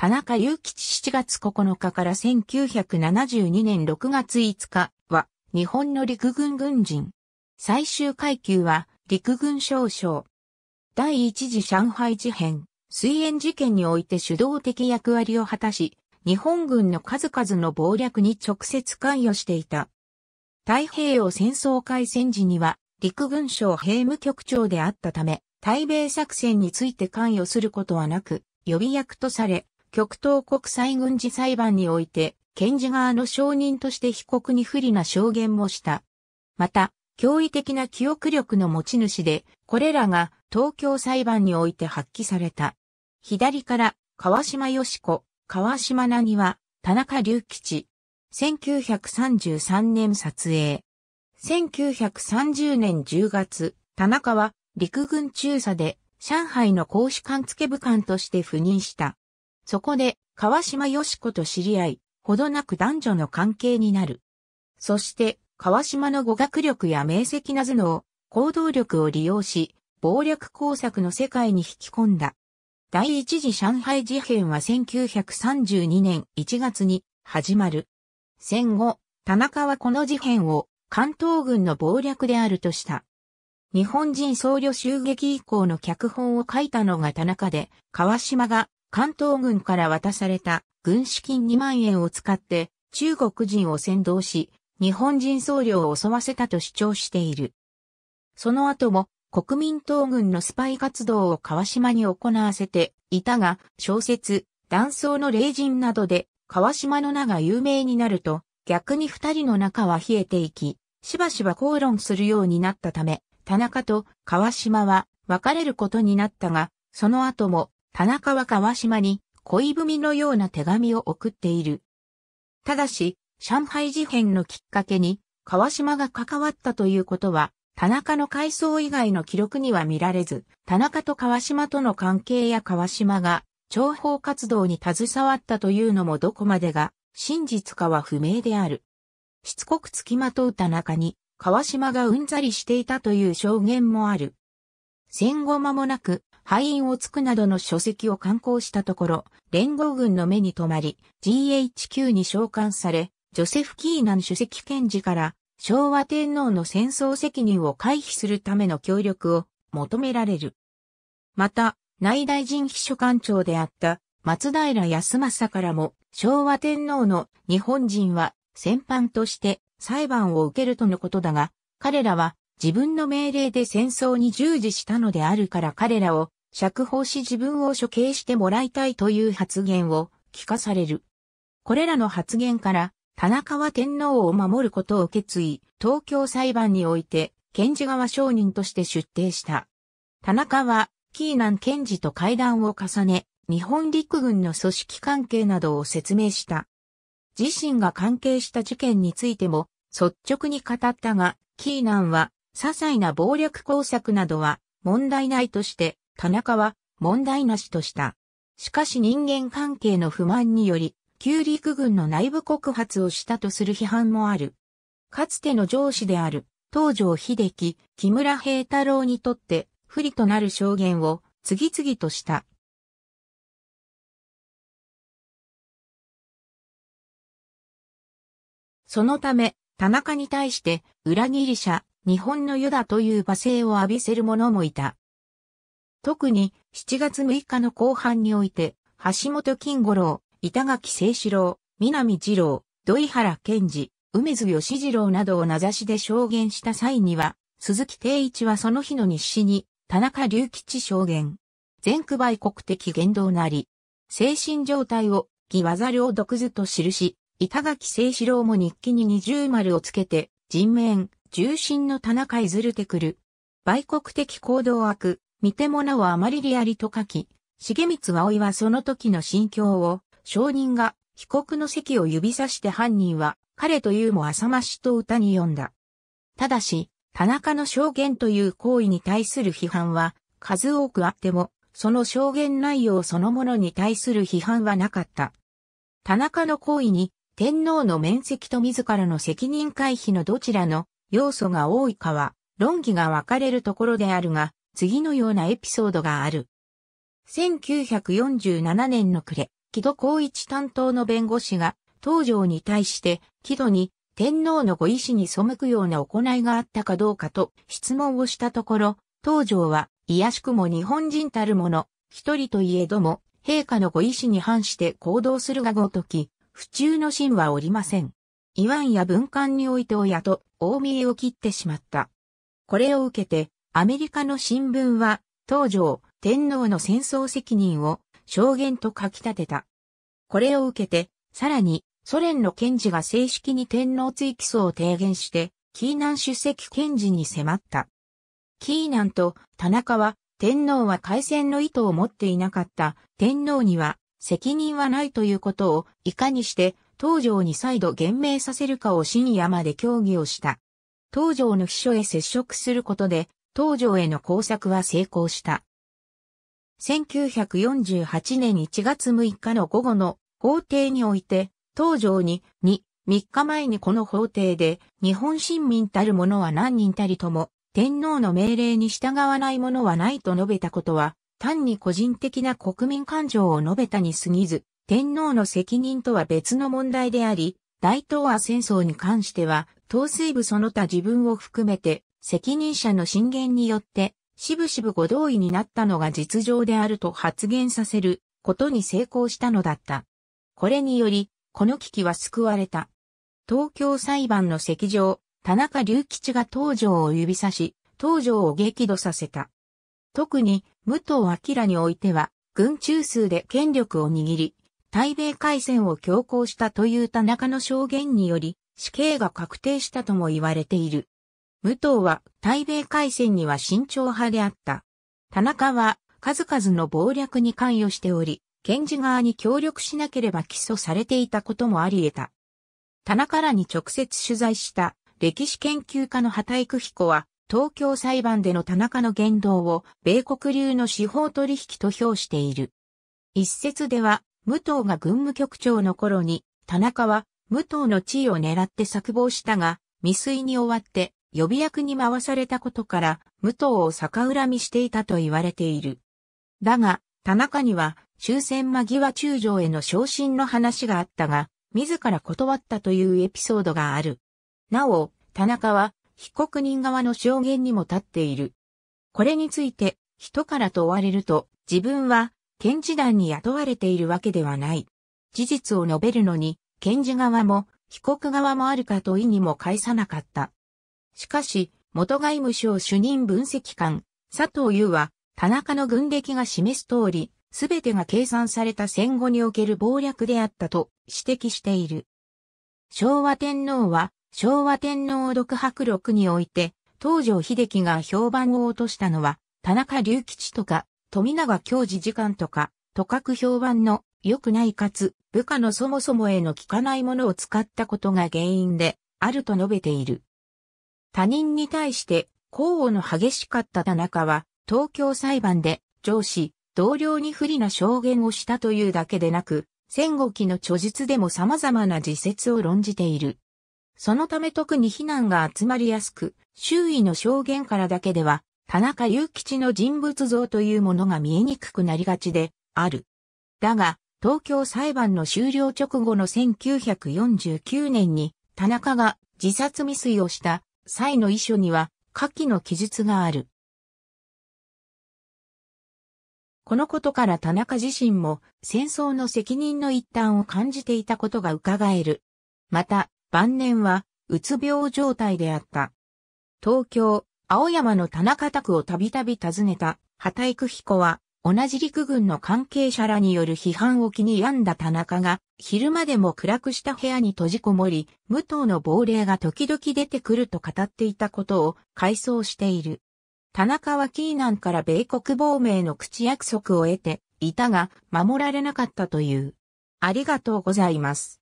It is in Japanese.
田中祐吉7月9日から1972年6月5日は日本の陸軍軍人。最終階級は陸軍少将。第一次上海事変、水炎事件において主導的役割を果たし、日本軍の数々の謀略に直接関与していた。太平洋戦争開戦時には陸軍省兵務局長であったため、対米作戦について関与することはなく、予備役とされ、極東国際軍事裁判において、検事側の証人として被告に不利な証言もした。また、驚異的な記憶力の持ち主で、これらが東京裁判において発揮された。左から、川島よし子、川島なには、田中隆吉。1933年撮影。1930年10月、田中は陸軍中佐で上海の公主官付部官として赴任した。そこで、川島よし子と知り合い、ほどなく男女の関係になる。そして、川島の語学力や明晰な頭脳、行動力を利用し、暴力工作の世界に引き込んだ。第一次上海事変は1932年1月に始まる。戦後、田中はこの事変を関東軍の暴力であるとした。日本人僧侶襲撃以降の脚本を書いたのが田中で、川島が関東軍から渡された軍資金2万円を使って中国人を先導し、日本人僧侶を襲わせたと主張している。その後も国民党軍のスパイ活動を川島に行わせていたが、小説、断層の霊人などで川島の名が有名になると、逆に二人の仲は冷えていき、しばしば口論するようになったため、田中と川島は別れることになったが、その後も田中は川島に恋文のような手紙を送っている。ただし、上海事変のきっかけに川島が関わったということは、田中の回想以外の記録には見られず、田中と川島との関係や川島が諜報活動に携わったというのもどこまでが真実かは不明である。しつこくつきまとう田中に川島がうんざりしていたという証言もある。戦後間もなく敗因をつくなどの書籍を刊行したところ、連合軍の目に留まり、GHQ に召喚され、ジョセフ・キーナン主席検事から昭和天皇の戦争責任を回避するための協力を求められる。また、内大臣秘書官長であった松平康政からも昭和天皇の日本人は戦犯として裁判を受けるとのことだが、彼らは自分の命令で戦争に従事したのであるから彼らを釈放し自分を処刑してもらいたいという発言を聞かされる。これらの発言から、田中は天皇を守ることを決意、東京裁判において、検事側証人として出廷した。田中は、キーナン検事と会談を重ね、日本陸軍の組織関係などを説明した。自身が関係した事件についても、率直に語ったが、キーナンは、些細な暴力工作などは問題ないとして、田中は問題なしとした。しかし人間関係の不満により、旧陸軍の内部告発をしたとする批判もある。かつての上司である、東条秀樹、木村平太郎にとって不利となる証言を次々とした。そのため、田中に対して、裏切り者、日本のユダという罵声を浴びせる者もいた。特に7月6日の後半において、橋本金五郎、板垣清志郎、南二郎、土井原健二、梅津義次郎などを名指しで証言した際には、鈴木定一はその日の日誌に、田中隆吉証言。全区売国的言動なり、精神状態を、ざ技を独図と記し、板垣清志郎も日記に二重丸をつけて、人面、重心の田中譲るてくる。売国的行動悪、見てもなおあまりりありと書き、重光葵はその時の心境を、証人が被告の席を指さして犯人は彼というも浅ましと歌に読んだ。ただし、田中の証言という行為に対する批判は数多くあっても、その証言内容そのものに対する批判はなかった。田中の行為に天皇の面積と自らの責任回避のどちらの要素が多いかは論議が分かれるところであるが、次のようなエピソードがある。1947年の暮れ、木戸孝一担当の弁護士が、東条に対して、木戸に、天皇のご意志に背くような行いがあったかどうかと質問をしたところ、東条は、いやしくも日本人たるもの、一人といえども、陛下のご意志に反して行動するがごとき、不中の心はおりません。言わんや文官において親と、大見えを切ってしまった。これを受けて、アメリカの新聞は、東条天皇の戦争責任を証言と書き立てた。これを受けて、さらに、ソ連の検事が正式に天皇追起訴を提言して、キーナン主席検事に迫った。キーナンと田中は、天皇は開戦の意図を持っていなかった、天皇には責任はないということを、いかにして、東条に再度言明させるかを深夜まで協議をした。東条の秘書へ接触することで、東条への工作は成功した。1948年1月6日の午後の法廷において、東条に、2、3日前にこの法廷で、日本新民たる者は何人たりとも、天皇の命令に従わない者はないと述べたことは、単に個人的な国民感情を述べたに過ぎず、天皇の責任とは別の問題であり、大東亜戦争に関しては、統帥部その他自分を含めて、責任者の進言によって、しぶしぶご同意になったのが実情であると発言させることに成功したのだった。これにより、この危機は救われた。東京裁判の席上、田中隆吉が東条を指さし、東条を激怒させた。特に、武藤明においては、軍中枢で権力を握り、対米海戦を強行したという田中の証言により、死刑が確定したとも言われている。武藤は対米海戦には慎重派であった。田中は数々の謀略に関与しており、検事側に協力しなければ起訴されていたこともあり得た。田中らに直接取材した歴史研究家の畑育彦は、東京裁判での田中の言動を米国流の司法取引と評している。一説では、武藤が軍務局長の頃に、田中は武藤の地位を狙って策謀したが、未遂に終わって予備役に回されたことから、武藤を逆恨みしていたと言われている。だが、田中には終戦間際中将への昇進の話があったが、自ら断ったというエピソードがある。なお、田中は被告人側の証言にも立っている。これについて、人から問われると、自分は、検事団に雇われているわけではない。事実を述べるのに、検事側も、被告側もあるかと意にも介さなかった。しかし、元外務省主任分析官、佐藤優は、田中の軍歴が示す通り、すべてが計算された戦後における謀略であったと指摘している。昭和天皇は、昭和天皇独白録において、東条秀樹が評判を落としたのは、田中隆吉とか、富永教授次官とか、とかく評判の良くないかつ、部下のそもそもへの効かないものを使ったことが原因で、あると述べている。他人に対して抗議の激しかった田中は、東京裁判で上司、同僚に不利な証言をしたというだけでなく、戦後期の著述でも様々な自説を論じている。そのため特に非難が集まりやすく、周囲の証言からだけでは、田中雄吉の人物像というものが見えにくくなりがちである。だが、東京裁判の終了直後の1949年に、田中が自殺未遂をした際の遺書には下記の記述がある。このことから田中自身も戦争の責任の一端を感じていたことが伺える。また、晩年は、うつ病状態であった。東京、青山の田中宅をたびたび訪ねた、畑育彦は、同じ陸軍の関係者らによる批判を気に病んだ田中が、昼間でも暗くした部屋に閉じこもり、武藤の亡霊が時々出てくると語っていたことを回想している。田中はキーナンから米国亡命の口約束を得ていたが、守られなかったという。ありがとうございます。